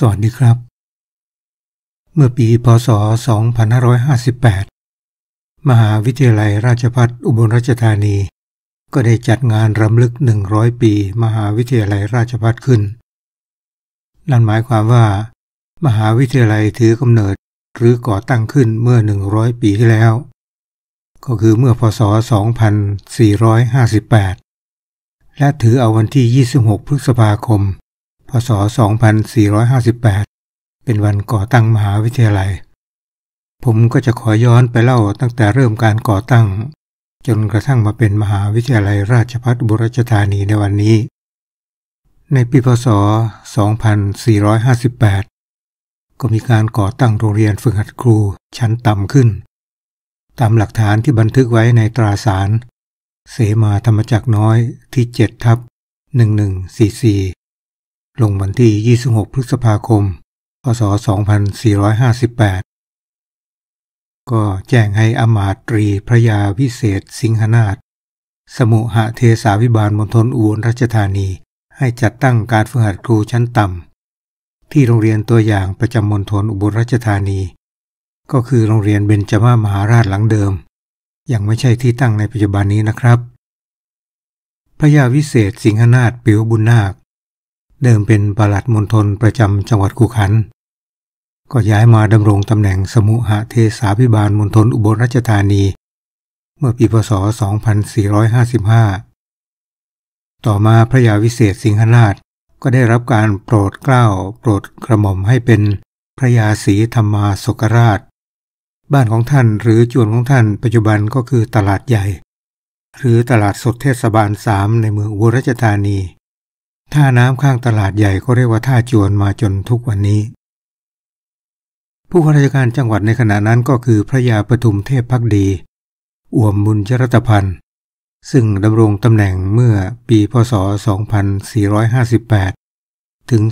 สวัสดีครับ เมื่อปีพศ 2558 มหาวิทยาลัยราชพัฒอุบลราชธานี ก็ได้จัดงานรำลึก 100 ปีมหาวิทยาลัยราชพัฒขึ้น นั่นหมายความว่า มหาวิทยาลัยถือกำเนิดหรือก่อตั้งขึ้นเมื่อ 100 ปีที่แล้ว ก็คือเมื่อพศ 2458 และถือเอาวันที่ 26 พฤษภาคมพศ 2458 เป็นวันก่อตั้งมหาวิทยาลัย ผมก็จะขอย้อนไปเล่าตั้งแต่เริ่มการก่อตั้ง จนกระทั่งมาเป็นมหาวิทยาลัยราชภัฏบุรจธานีในวันนี้ ในปีพศ 2458 ก็มีการก่อตั้งโรงเรียนฝึกหัดครูชั้นต่ำขึ้น ตามหลักฐานที่บันทึกไว้ในตราสาร เสมาธรรมจักน้อยที่7ทับ 1144ลงวันที่ 26 พฤษภาคม พศ 2458 ก็แจ้งให้อมาตรีพระยาวิเศษสิงหนาถสมุหเทสาวิบาลมณฑลอุบลราชธานีให้จัดตั้งการฝึกหัดครูชั้นต่ำ ที่โรงเรียนตัวอย่างประจำมณฑลอุบลราชธานี ก็คือโรงเรียนเบญจมามหาราชหลังเดิมยังไม่ใช่ที่ตั้งในปัจจุบันนี้นะครับ พระยาวิเศษสิงหนาถปิวบุญนาคเดิมเป็นปลัดมณฑลประจำจังหวัดกุขัน ก็ย้ายมาดำรงตำแหน่งสมุหเทศาพิบาลมณฑลอุบลราชธานี เมื่อปีพศ2455 ต่อมาพระยาวิเศษสิงหนาชก็ได้รับการโปรดเกล้าโปรดกระหม่อมให้เป็นพระยาศรีธรรมาสกราช บ้านของท่านหรือจวนของท่านปัจจุบันก็คือตลาดใหญ่ หรือตลาดสดเทศบาลสามในเมืองอุบลราชธานีท่าน้ำข้างตลาดใหญ่ก็เรียกว่าท่าจวนมาจนทุกวันนี้ ผู้ว่าราชการจังหวัดในขณะนั้นก็คือพระยาปทุมเทพพักดีอวมบุญจรัตพันธ์ซึ่งดำรงตำแหน่งเมื่อปีพศ 2458 ถึง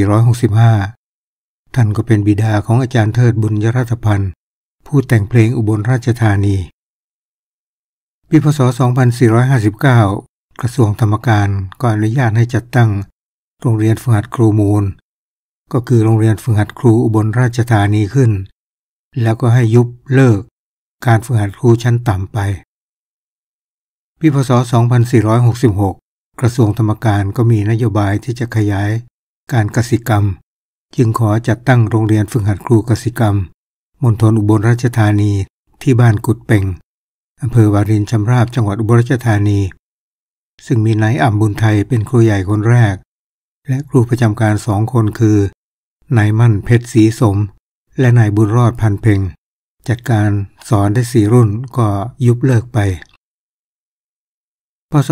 2465 ท่านก็เป็นบิดาของอาจารย์เทิดบุญยรัตพันธ์ผู้แต่งเพลงอุบลราชธานี ปีพศ 2459กระทรวงธรรมการก็อนุญาตให้จัดตั้งโรงเรียนฝึกหัดครูมูล ก็คือโรงเรียนฝึกหัดครูอุบลราชธานีขึ้น แล้วก็ให้ยุบเลิกการฝึกหัดครูชั้นต่ำไปพีพศ 2466 กระทรวงธรรมการก็มีนโยบายที่จะขยายการกสิกรรม จึงขอจัดตั้งโรงเรียนฝึกหัดครูกสิกรรมมณฑลอุบลราชธานีที่บ้านกุดเป่งอำเภอวารินชำราบจังหวัดอุบลราชธานีซึ่งมีนายอ่ำบุญไทยเป็นครูใหญ่คนแรก และครูประจำการสองคนคือนายมั่นเพชรสีสม และนายบุญรอดพันเพ่งจัดการสอนได้สี่รุ่นก็ยุบเลิกไป พศ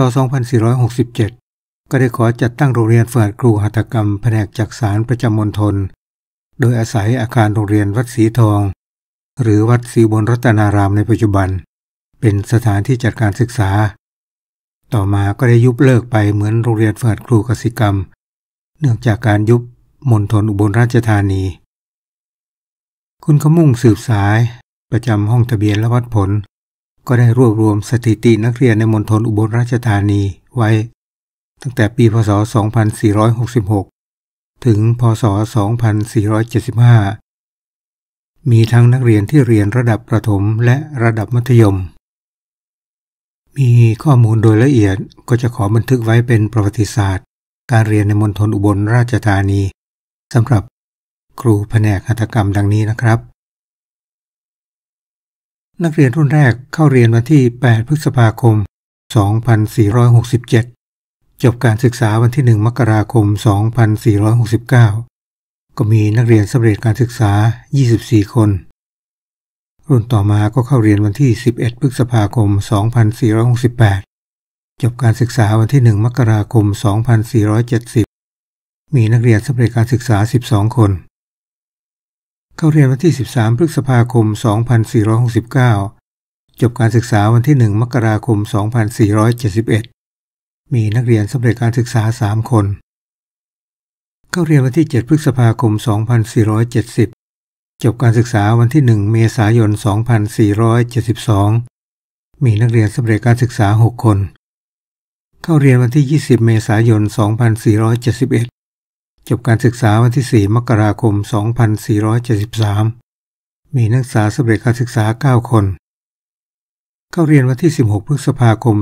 2467 ก็ได้ขอจัดตั้งโรงเรียนฝ่กครูหัตถกรรมแผนกจักสารประจำมณฑลโดยอาศัยอาคารโรงเรียนวัดสีทอง หรือวัดสีบนรัตนารามในปัจจุบัน เป็นสถานที่จัดการศึกษาต่อมาก็ได้ยุบเลิกไปเหมือนโรงเรียนเฟิดครูกสิกรรม เนื่องจากการยุบมณฑลอุบลราชธานี คุณขมุ่งสืบสายประจำห้องทะเบียนและวัดผล ก็ได้รวบรวมสถิตินักเรียนในมณฑลอุบลราชธานีไว้ ตั้งแต่ปี พศ 2466 ถึง พศ 2475 มีทั้งนักเรียนที่เรียนระดับประถมและระดับมัธยมมีข้อมูลโดยละเอียดก็จะขอบันทึกไว้เป็นประวัติศาสตร์ การเรียนในมณฑลอุบลราชธานีสำหรับครูแผนกหัตถกรรมดังนี้นะครับ นักเรียนรุ่นแรกเข้าเรียนวันที่ 8 พฤษภาคม 2467 จบการศึกษาวันที่ 1 มกราคม 2469 ก็มีนักเรียนสำเร็จการศึกษา 24 คนรุ่นต่อมาก็เข้าเรียนวันที่ 11 พฤษภาคม 2468 จบการศึกษาวันที่ 1 มกราคม 2470 มีนักเรียนสำเร็จการศึกษา 12 คน เข้าเรียนวันที่ 13 พฤษภาคม 2469 จบการศึกษาวันที่ 1 มกราคม 2471 มีนักเรียนสำเร็จการศึกษา 3 คน เข้าเรียนวันที่ 7 พฤษภาคม 2470จบการศึกษาวันที่ 1 เมษายน 2472 มีนักเรียนสำเร็จการศึกษา 6 คน เข้าเรียนวันที่ 20 เมษายน 2471 จบการศึกษาวันที่ 4 มกราคม 2473 มีนักศึกษาสำเร็จการศึกษา 9 คน เข้าเรียนวันที่ 16 พฤษภาคม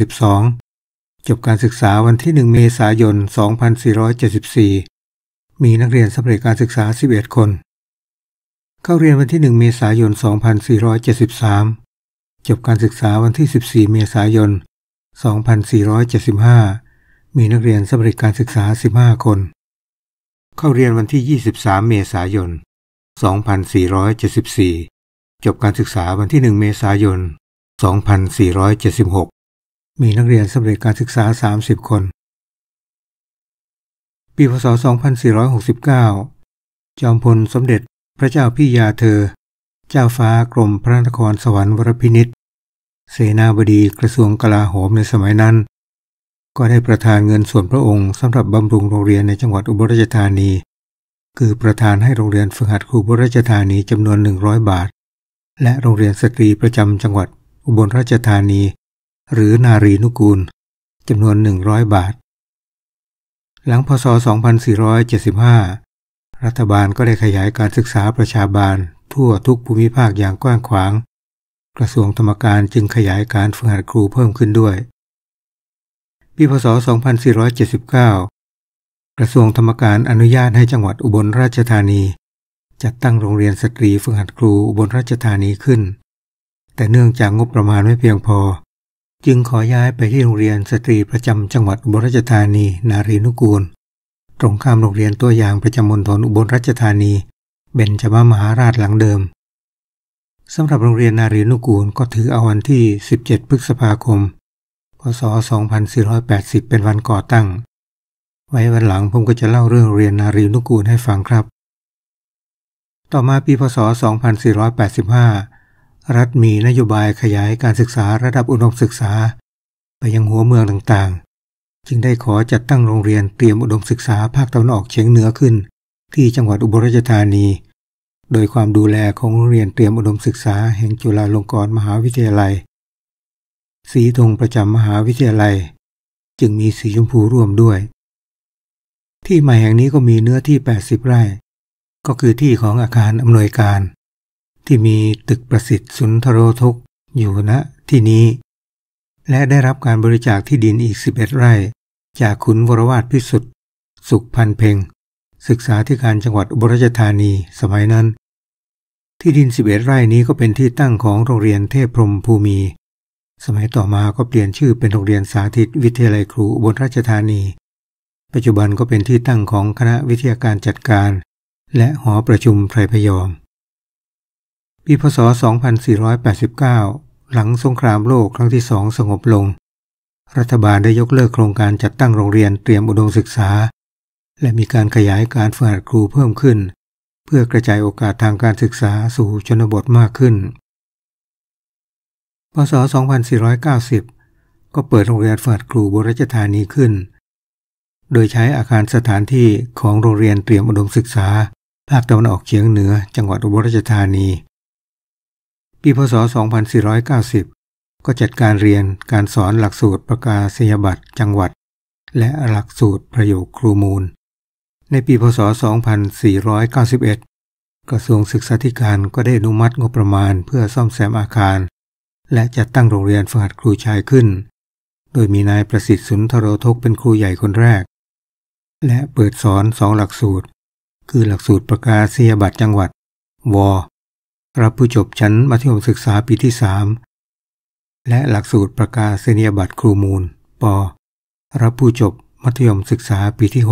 2472 จบการศึกษาวันที่ 1 เมษายน 2474 มีนักเรียนสำเร็จการศึกษา 11 คนเข้าเรียนวันที่ 1 เมษายน 2473 จบการศึกษาวันที่ 14 เมษายน 2475 มีนักเรียนสเร็รการศึกษา 15 คน เข้าเรียนวันที่ 23 เมษายน 2474 จบการศึกษาวันที่ 1 เมษายน 2476 มีนักเรียนสำเร็จการศึกษา 30 คน ปีพศ 2469 จอมพลสมเด็จพระเจ้าพี่ยาเธอ เจ้าฟ้ากรมพระนครสวรรค์วรพินิษเสนาบดีกระทรวงกลาโหมในสมัยนั้น ก็ได้ประทานเงินส่วนพระองค์สำหรับบำรุงโรงเรียนในจังหวัดอุบลราชธานี คือประทานให้โรงเรียนฝึกหัดครูบุบราชธานีจำนวน 100 บาท และโรงเรียนสตรีประจำจังหวัดอุบลราชธานี หรือนารีนุกูล จำนวน 100 บาทหลังพศ2475รัฐบาลก็ได้ขยายการศึกษาประชาบาล ทั่วทุกภูมิภาคอย่างกว้างขวาง กระทรวงธรรมการจึงขยายการฝึกหัดครูเพิ่มขึ้นด้วย ปีพศ 2479 กระทรวงธรรมการอนุญาตให้จังหวัดอุบลราชธานี จัดตั้งโรงเรียนสตรีฝึกหัดครูอุบลราชธานีขึ้น แต่เนื่องจากงบประมาณไม่เพียงพอ จึงขอย้ายไปที่โรงเรียนสตรีประจำจังหวัดอุบลราชธานี นารีนุกูลตรงข้ามโรงเรียนตัวอย่างประจำมณฑลอุบลราชธานีเบญจมามหาราชหลังเดิมสำหรับโรงเรียนนารีนุกูลก็ถือเอาวันที่ 17 พฤษภาคม พศ 2480 เป็นวันก่อตั้ง ไว้วันหลังผมก็จะเล่าเรื่องเรียนนารีนุกูลให้ฟังครับ ต่อมาปีพศ2485 รัฐมีนโยบายขยายการศึกษาระดับอุดมศึกษา ไปยังหัวเมืองต่างจึงได้ขอจัดตั้งโรงเรียนเตรียมอุดมศึกษาภาคตะวันออกเฉียงเหนือขึ้น ที่จังหวัดอุบลราชธานี โดยความดูแลของโรงเรียนเตรียมอุดมศึกษาแห่งจุฬาลงกรณ์มหาวิทยาลัย สีธงประจำมหาวิทยาลัย จึงมีสีชมพูร่วมด้วย ที่ใหม่แห่งนี้ก็มีเนื้อที่ 80 ไร่ก็คือที่ของอาคารอำนวยการที่มีตึกประสิทธิ์สุนทรโรทกอยู่ณนะที่นี้ และได้รับการบริจาคที่ดินอีก 11 ไร่จากคุณวรวาทพิสุทธิ์ สุขพันเพงศึกษาที่การจังหวัดอุบลราชธานี สมัยนั้น ที่ดินสิบเอ็ดไร่นี้ก็เป็นที่ตั้งของโรงเรียนเทพพรมภูมี สมัยต่อมาก็เปลี่ยนชื่อเป็นโรงเรียนสาธิตวิทยาลัยครูอุบลราชธานี ปัจจุบันก็เป็นที่ตั้งของคณะวิทยาการจัดการ และหอประชุมไพรพยอม ปีพศ 2489 หลังสงครามโลกครั้งที่สองสงบลงรัฐบาลได้ยกเลิกโครงการจัดตั้งโรงเรียนเตรียมอุดมศึกษา และมีการขยายการฝึกหัดครูเพิ่มขึ้น เพื่อกระจายโอกาสทางการศึกษาสู่ชนบทมากขึ้น พศ 2490 ก็เปิดโรงเรียนฝึกหัดครูบรัชธานีขึ้น โดยใช้อาคารสถานที่ของโรงเรียนเตรียมอุดมศึกษาภาคตะวันออกเฉียงเหนือจังหวัดอุบลราชธานี ปีพศ 2490ก็จัดการเรียนการสอนหลักสูตรประกาศยบัตร จังหวัด และหลักสูตรประโยคครูมูล ในปีพศ 2491 กระทรวงศึกษาธิการก็ได้อนุมัติงบประมาณเพื่อซ่อมแซมอาคาร และจัดตั้งโรงเรียนฝึกหัดครูชายขึ้น โดยมีนายประสิทธิ์สุนทรโรทกเป็นครูใหญ่คนแรก และเปิดสอนสองหลักสูตร คือหลักสูตรประกาศยบัตรจังหวัด ว รับผู้จบชั้นมัธยมศึกษาปีที่สามและหลักสูตรประกาศนียบัตรครูมูล ป รับผู้จบมัธยมศึกษาปีที่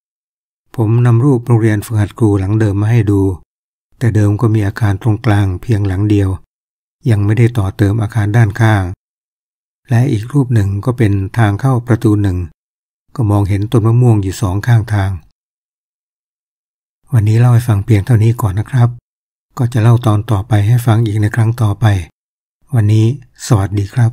6 ผมนำรูปโรงเรียนฝึกหัดครูหลังเดิมมาให้ดู แต่เดิมก็มีอาคารตรงกลางเพียงหลังเดียว ยังไม่ได้ต่อเติมอาคารด้านข้าง และอีกรูปหนึ่งก็เป็นทางเข้าประตูหนึ่ง ก็มองเห็นต้นมะม่วงอยู่สองข้างทาง วันนี้เล่าให้ฟังเพียงเท่านี้ก่อนนะครับ ก็จะเล่าตอนต่อไปให้ฟังอีกในครั้งต่อไปวันนี้สวัสดีครับ